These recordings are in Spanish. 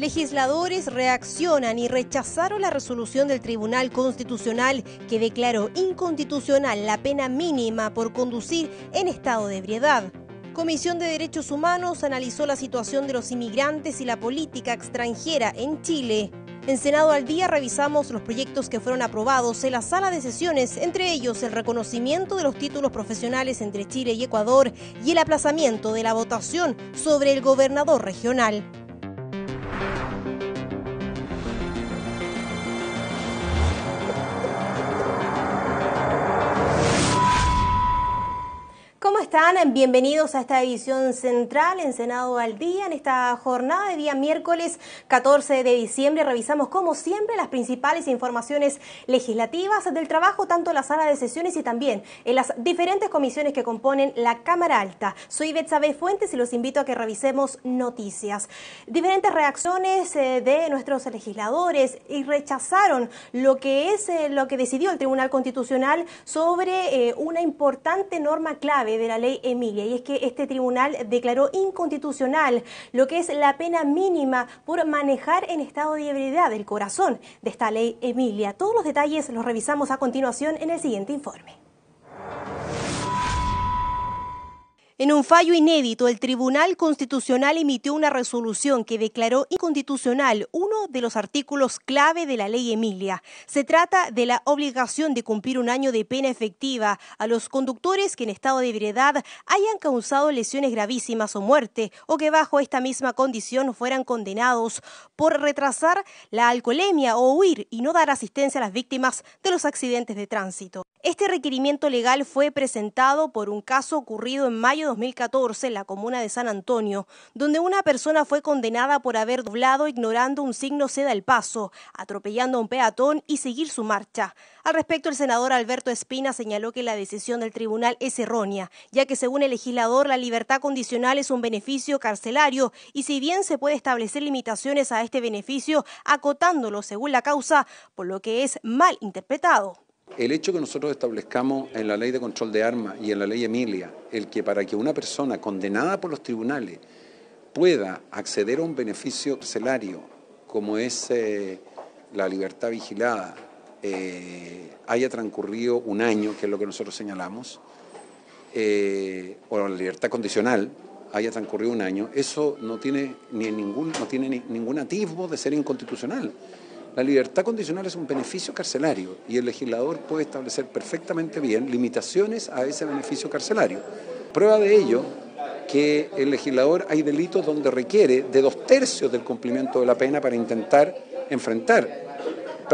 legisladores reaccionan y rechazaron la resolución del Tribunal Constitucional que declaró inconstitucional la pena mínima por conducir en estado de ebriedad. Comisión de Derechos Humanos analizó la situación de los inmigrantes y la política extranjera en Chile. En Senado al Día revisamos los proyectos que fueron aprobados en la sala de sesiones, entre ellos el reconocimiento de los títulos profesionales entre Chile y Ecuador y el aplazamiento de la votación sobre el gobernador regional. están? Bienvenidos a esta edición central en Senado al Día. En esta jornada de día miércoles 14 de diciembre revisamos como siempre las principales informaciones legislativas del trabajo tanto en la sala de sesiones y también en las diferentes comisiones que componen la Cámara Alta. Soy Betsabe Fuentes y los invito a que revisemos noticias. Diferentes reacciones eh, de nuestros legisladores y rechazaron lo que es eh, lo que decidió el Tribunal Constitucional sobre eh, una importante norma clave de la ley Emilia, y es que este tribunal declaró inconstitucional lo que es la pena mínima por manejar en estado de ebriedad el corazón de esta ley Emilia. Todos los detalles los revisamos a continuación en el siguiente informe. En un fallo inédito, el Tribunal Constitucional emitió una resolución que declaró inconstitucional uno de los artículos clave de la ley Emilia. Se trata de la obligación de cumplir un año de pena efectiva a los conductores que en estado de ebriedad hayan causado lesiones gravísimas o muerte o que bajo esta misma condición fueran condenados por retrasar la alcoholemia o huir y no dar asistencia a las víctimas de los accidentes de tránsito. Este requerimiento legal fue presentado por un caso ocurrido en mayo de 2014 en la comuna de San Antonio, donde una persona fue condenada por haber doblado ignorando un signo ceda el paso, atropellando a un peatón y seguir su marcha. Al respecto, el senador Alberto Espina señaló que la decisión del tribunal es errónea, ya que según el legislador la libertad condicional es un beneficio carcelario y si bien se puede establecer limitaciones a este beneficio acotándolo según la causa, por lo que es mal interpretado. El hecho que nosotros establezcamos en la ley de control de armas y en la ley Emilia, el que para que una persona condenada por los tribunales pueda acceder a un beneficio celario, como es eh, la libertad vigilada, eh, haya transcurrido un año, que es lo que nosotros señalamos, eh, o la libertad condicional haya transcurrido un año, eso no tiene, ni ningún, no tiene ningún atisbo de ser inconstitucional. La libertad condicional es un beneficio carcelario y el legislador puede establecer perfectamente bien limitaciones a ese beneficio carcelario. Prueba de ello que el legislador hay delitos donde requiere de dos tercios del cumplimiento de la pena para intentar enfrentar,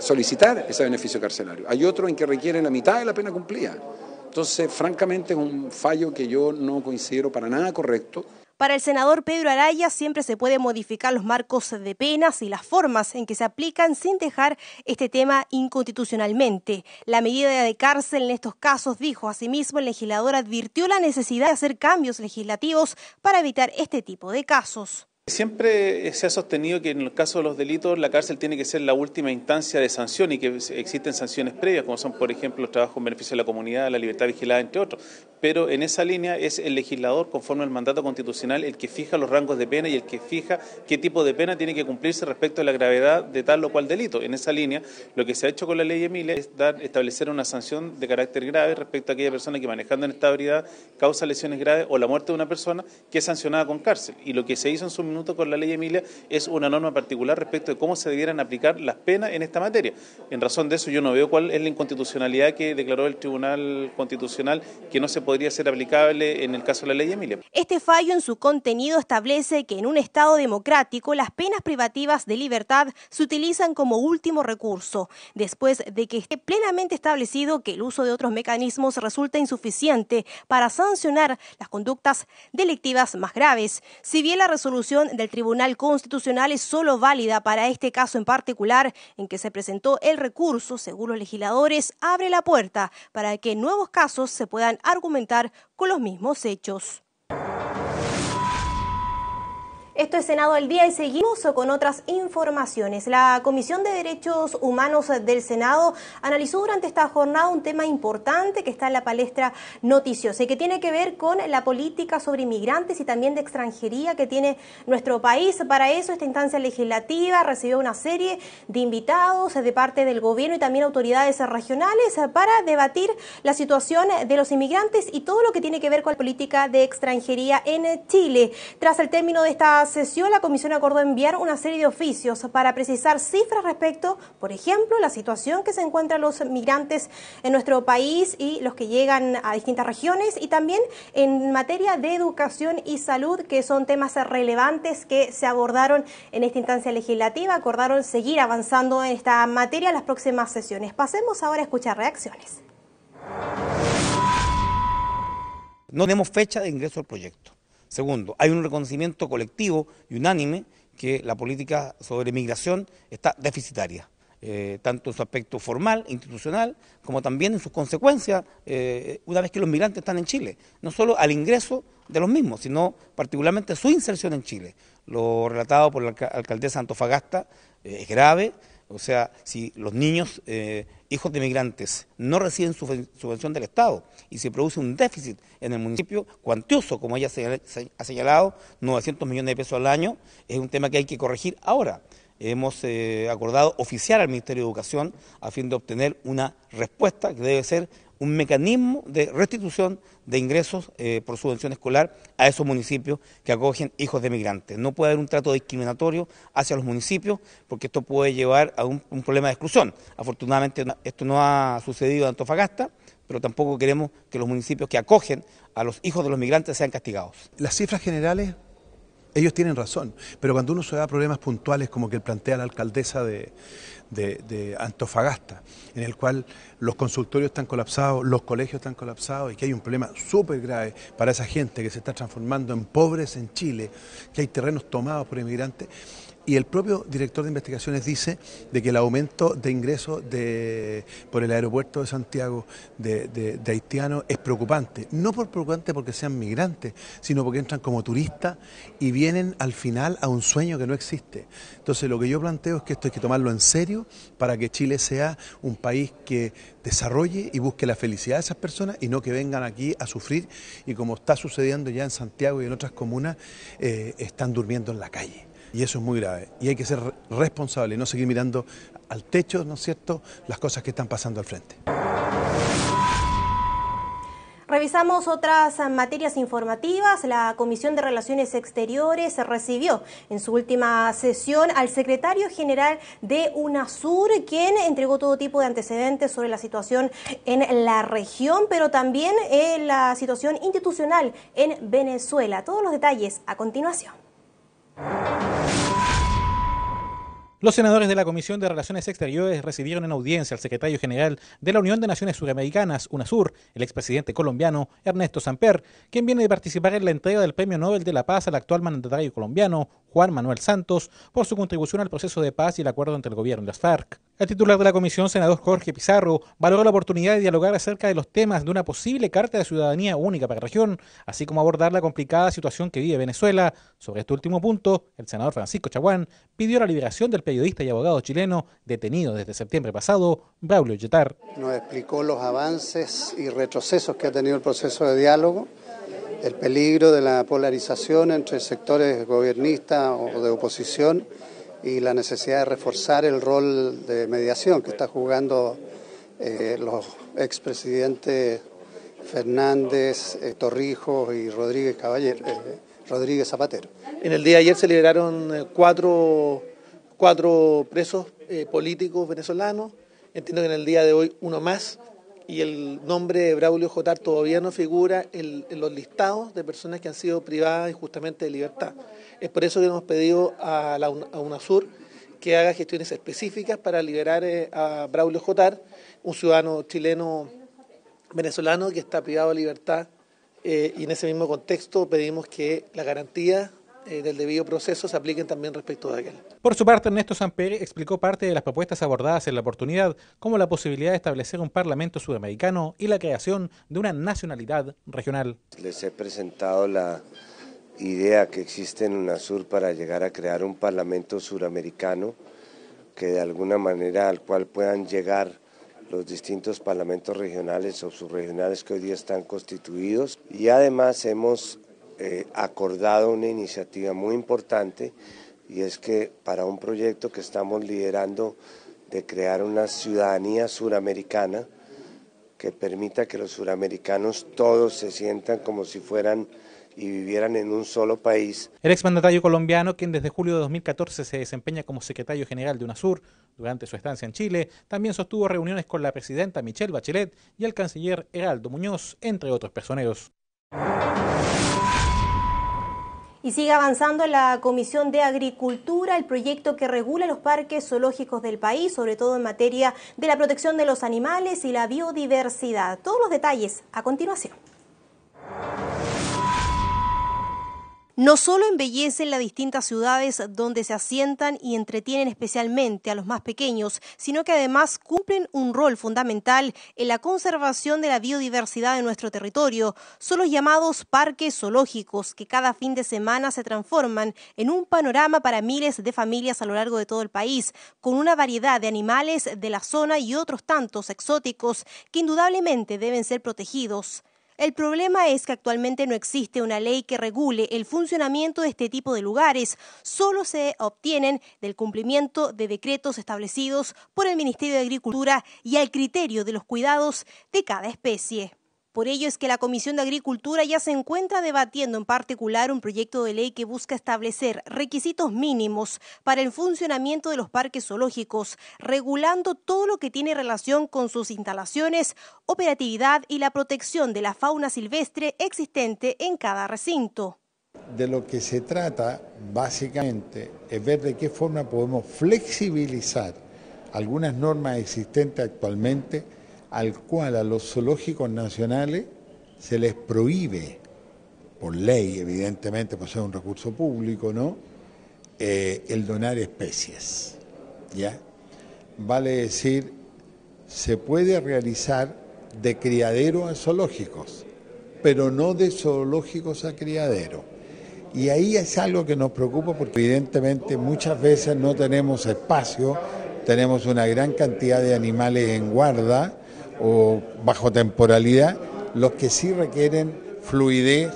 solicitar ese beneficio carcelario. Hay otro en que requiere la mitad de la pena cumplida. Entonces, francamente, es un fallo que yo no considero para nada correcto. Para el senador Pedro Araya siempre se puede modificar los marcos de penas y las formas en que se aplican sin dejar este tema inconstitucionalmente. La medida de cárcel en estos casos, dijo asimismo, el legislador advirtió la necesidad de hacer cambios legislativos para evitar este tipo de casos. Siempre se ha sostenido que en el caso de los delitos la cárcel tiene que ser la última instancia de sanción y que existen sanciones previas, como son, por ejemplo, los trabajos en beneficio de la comunidad, la libertad vigilada, entre otros. Pero en esa línea es el legislador, conforme al mandato constitucional, el que fija los rangos de pena y el que fija qué tipo de pena tiene que cumplirse respecto a la gravedad de tal o cual delito. En esa línea, lo que se ha hecho con la ley Emilia es dar, establecer una sanción de carácter grave respecto a aquella persona que manejando en esta habilidad causa lesiones graves o la muerte de una persona que es sancionada con cárcel. Y lo que se hizo en su minuto con la ley Emilia es una norma particular respecto de cómo se debieran aplicar las penas en esta materia. En razón de eso yo no veo cuál es la inconstitucionalidad que declaró el Tribunal Constitucional que no se podría ser aplicable en el caso de la ley Emilia. Este fallo en su contenido establece que en un Estado democrático las penas privativas de libertad se utilizan como último recurso, después de que esté plenamente establecido que el uso de otros mecanismos resulta insuficiente para sancionar las conductas delictivas más graves. Si bien la resolución del Tribunal Constitucional es solo válida para este caso en particular, en que se presentó el recurso, según los legisladores, abre la puerta para que nuevos casos se puedan argumentar con los mismos hechos. Esto es Senado al Día y seguimos con otras informaciones. La Comisión de Derechos Humanos del Senado analizó durante esta jornada un tema importante que está en la palestra noticiosa y que tiene que ver con la política sobre inmigrantes y también de extranjería que tiene nuestro país. Para eso, esta instancia legislativa recibió una serie de invitados de parte del gobierno y también autoridades regionales para debatir la situación de los inmigrantes y todo lo que tiene que ver con la política de extranjería en Chile. Tras el término de esta sesión, la comisión acordó enviar una serie de oficios para precisar cifras respecto, por ejemplo, la situación que se encuentran los migrantes en nuestro país y los que llegan a distintas regiones y también en materia de educación y salud, que son temas relevantes que se abordaron en esta instancia legislativa. Acordaron seguir avanzando en esta materia en las próximas sesiones. Pasemos ahora a escuchar reacciones. No tenemos fecha de ingreso al proyecto. Segundo, hay un reconocimiento colectivo y unánime que la política sobre migración está deficitaria. Eh, tanto en su aspecto formal, institucional, como también en sus consecuencias eh, una vez que los migrantes están en Chile, no solo al ingreso de los mismos, sino particularmente su inserción en Chile. Lo relatado por la alcaldesa Antofagasta eh, es grave, o sea, si los niños, eh, hijos de migrantes, no reciben subvención del Estado y se produce un déficit en el municipio cuantioso, como ella ha señalado, 900 millones de pesos al año, es un tema que hay que corregir ahora. Hemos eh, acordado oficiar al Ministerio de Educación a fin de obtener una respuesta que debe ser un mecanismo de restitución de ingresos eh, por subvención escolar a esos municipios que acogen hijos de migrantes. No puede haber un trato discriminatorio hacia los municipios porque esto puede llevar a un, un problema de exclusión. Afortunadamente esto no ha sucedido en Antofagasta, pero tampoco queremos que los municipios que acogen a los hijos de los migrantes sean castigados. Las cifras generales ellos tienen razón, pero cuando uno se da problemas puntuales como que plantea la alcaldesa de, de, Antofagasta, en el cual los consultorios están colapsados, los colegios están colapsados y que hay un problema súper grave para esa gente que se está transformando en pobres en Chile, que hay terrenos tomados por inmigrantes. Y el propio director de investigaciones dice de que el aumento de ingresos de, por el aeropuerto de Santiago de, de, es preocupante. No por preocupante porque sean migrantes, sino porque entran como turistas y vienen al final a un sueño que no existe. Entonces lo que yo planteo es que esto hay que tomarlo en serio para que Chile sea un país que desarrolle y busque la felicidad de esas personas y no que vengan aquí a sufrir y como está sucediendo ya en Santiago y en otras comunas, eh, están durmiendo en la calle. Y eso es muy grave. Y hay que ser responsable, y no seguir mirando al techo, ¿no es cierto?, las cosas que están pasando al frente. Revisamos otras materias informativas. La Comisión de Relaciones Exteriores recibió en su última sesión al secretario general de UNASUR, quien entregó todo tipo de antecedentes sobre la situación en la región, pero también eh, la situación institucional en Venezuela. Todos los detalles a continuación. Los senadores de la Comisión de Relaciones Exteriores recibieron en audiencia al secretario general de la Unión de Naciones Suramericanas, UNASUR, el expresidente colombiano Ernesto Samper, quien viene de participar en la entrega del Premio Nobel de la Paz al actual mandatario colombiano, Juan Manuel Santos, por su contribución al proceso de paz y el acuerdo entre el gobierno y las FARC. El titular de la comisión, senador Jorge Pizarro, valoró la oportunidad de dialogar acerca de los temas de una posible Carta de Ciudadanía Única para la región, así como abordar la complicada situación que vive Venezuela. Sobre este último punto, el senador Francisco Chaguán pidió la liberación del periodista y abogado chileno detenido desde septiembre pasado, Braulio Yetar. Nos explicó los avances y retrocesos que ha tenido el proceso de diálogo, el peligro de la polarización entre sectores gobernistas o de oposición y la necesidad de reforzar el rol de mediación que está jugando eh, los expresidentes Fernández, eh, Torrijos y Rodríguez Caballero, eh, Rodríguez Zapatero. En el día de ayer se liberaron cuatro cuatro presos eh, políticos venezolanos. Entiendo que en el día de hoy uno más. Y el nombre de Braulio Jotar todavía no figura en, los listados de personas que han sido privadas injustamente de libertad. Es por eso que hemos pedido a, la, UNASUR que haga gestiones específicas para liberar eh, a Braulio Jotar, un ciudadano chileno venezolano que está privado de libertad. Eh, y en ese mismo contexto pedimos que la garantía eh, del debido proceso se apliquen también respecto de aquel. Por su parte, Ernesto Samper explicó parte de las propuestas abordadas en la oportunidad, como la posibilidad de establecer un parlamento sudamericano y la creación de una nacionalidad regional. Les he presentado la idea que existe en UNASUR para llegar a crear un parlamento suramericano que de alguna manera al cual puedan llegar los distintos parlamentos regionales o subregionales que hoy día están constituidos y además hemos eh, acordado una iniciativa muy importante y es que para un proyecto que estamos liderando de crear una ciudadanía suramericana que permita que los suramericanos todos se sientan como si fueran y vivieran en un solo país. El exmandatario colombiano, quien desde julio de 2014 se desempeña como secretario general de UNASUR, durante su estancia en Chile, también sostuvo reuniones con la presidenta Michelle Bachelet y el canciller Heraldo Muñoz, entre otros personeros. Y sigue avanzando la Comisión de Agricultura el proyecto que regula los parques zoológicos del país, sobre todo en materia de la protección de los animales y la biodiversidad. Todos los detalles a continuación no solo embellecen las distintas ciudades donde se asientan y entretienen especialmente a los más pequeños, sino que además cumplen un rol fundamental en la conservación de la biodiversidad de nuestro territorio. Son los llamados parques zoológicos que cada fin de semana se transforman en un panorama para miles de familias a lo largo de todo el país, con una variedad de animales de la zona y otros tantos exóticos que indudablemente deben ser protegidos. El problema es que actualmente no existe una ley que regule el funcionamiento de este tipo de lugares. Solo se obtienen del cumplimiento de decretos establecidos por el Ministerio de Agricultura y al criterio de los cuidados de cada especie. Por ello es que la Comisión de Agricultura ya se encuentra debatiendo en particular un proyecto de ley que busca establecer requisitos mínimos para el funcionamiento de los parques zoológicos, regulando todo lo que tiene relación con sus instalaciones, operatividad y la protección de la fauna silvestre existente en cada recinto. De lo que se trata básicamente es ver de qué forma podemos flexibilizar algunas normas existentes actualmente al cual a los zoológicos nacionales se les prohíbe, por ley evidentemente, pues es un recurso público, ¿no? Eh, el donar especies. ¿ya? Vale decir, se puede realizar de criadero a zoológicos, pero no de zoológicos a criadero. Y ahí es algo que nos preocupa porque evidentemente muchas veces no tenemos espacio, tenemos una gran cantidad de animales en guarda o bajo temporalidad, los que sí requieren fluidez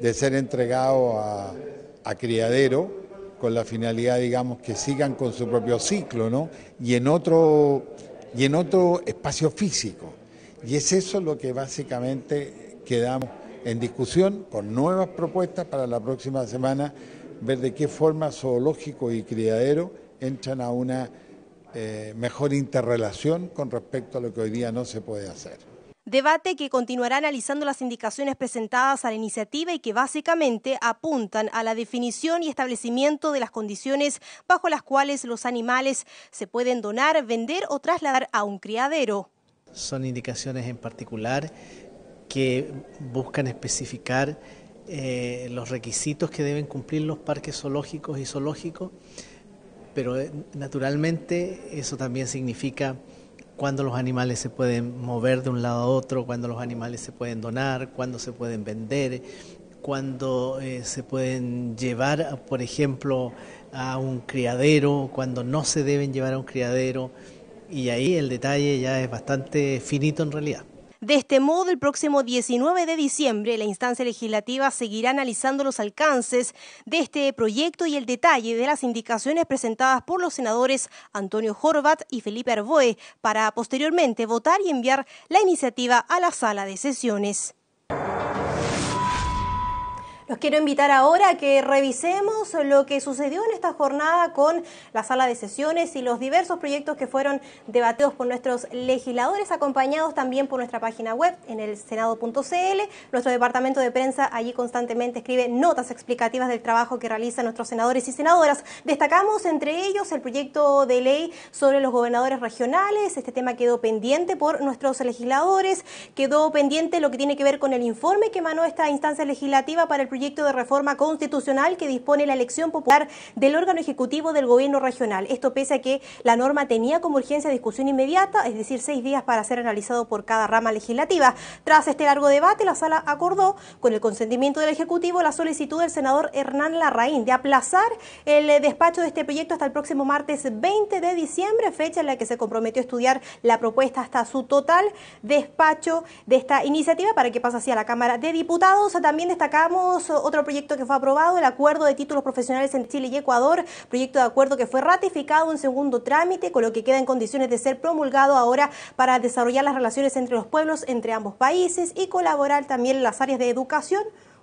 de ser entregados a, a criadero con la finalidad, digamos, que sigan con su propio ciclo, ¿no? Y en otro, y en otro espacio físico. Y es eso lo que básicamente quedamos en discusión con nuevas propuestas para la próxima semana, ver de qué forma zoológico y criadero entran a una eh, mejor interrelación con respecto a lo que hoy día no se puede hacer. Debate que continuará analizando las indicaciones presentadas a la iniciativa y que básicamente apuntan a la definición y establecimiento de las condiciones bajo las cuales los animales se pueden donar, vender o trasladar a un criadero. Son indicaciones en particular que buscan especificar eh, los requisitos que deben cumplir los parques zoológicos y zoológicos pero eh, naturalmente eso también significa cuándo los animales se pueden mover de un lado a otro, cuando los animales se pueden donar, cuándo se pueden vender, cuando eh, se pueden llevar, por ejemplo, a un criadero, cuando no se deben llevar a un criadero. Y ahí el detalle ya es bastante finito en realidad. De este modo, el próximo 19 de diciembre, la instancia legislativa seguirá analizando los alcances de este proyecto y el detalle de las indicaciones presentadas por los senadores Antonio Horvat y Felipe Arboe para posteriormente votar y enviar la iniciativa a la sala de sesiones. Los quiero invitar ahora a que revisemos lo que sucedió en esta jornada con la sala de sesiones y los diversos proyectos que fueron debatidos por nuestros legisladores, acompañados también por nuestra página web en el senado.cl. Nuestro departamento de prensa allí constantemente escribe notas explicativas del trabajo que realizan nuestros senadores y senadoras. Destacamos entre ellos el proyecto de ley sobre los gobernadores regionales. Este tema quedó pendiente por nuestros legisladores. Quedó pendiente lo que tiene que ver con el informe que emanó esta instancia legislativa para el proyecto proyecto de reforma constitucional que dispone la elección popular del órgano ejecutivo del gobierno regional. Esto pese a que la norma tenía como urgencia discusión inmediata, es decir, seis días para ser analizado por cada rama legislativa. Tras este largo debate, la sala acordó, con el consentimiento del Ejecutivo, la solicitud del senador Hernán Larraín de aplazar el despacho de este proyecto hasta el próximo martes 20 de diciembre, fecha en la que se comprometió a estudiar la propuesta hasta su total despacho de esta iniciativa para que pase a la Cámara de Diputados. También destacamos otro proyecto que fue aprobado, el acuerdo de títulos profesionales en Chile y Ecuador, proyecto de acuerdo que fue ratificado en segundo trámite, con lo que queda en condiciones de ser promulgado ahora para desarrollar las relaciones entre los pueblos, entre ambos países y colaborar también en las áreas de educación,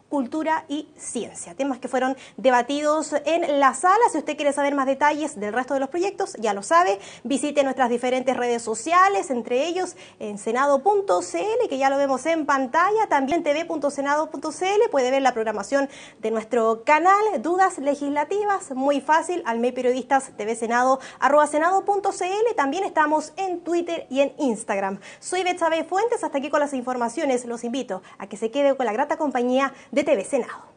cultura y ciencia. Temas que fueron debatidos en la sala. Si usted quiere saber más detalles del resto de los proyectos, ya lo sabe. Visite nuestras diferentes redes sociales, entre ellos en senado.cl, que ya lo vemos en pantalla, también tv.senado.cl. Puede ver la programación de nuestro canal. Dudas legislativas, muy fácil, al mail periodistas También estamos en Twitter y en Instagram. Soy Betsabe Fuentes, hasta aquí con las informaciones. Los invito a que se quede con la grata compañía de TV Senado.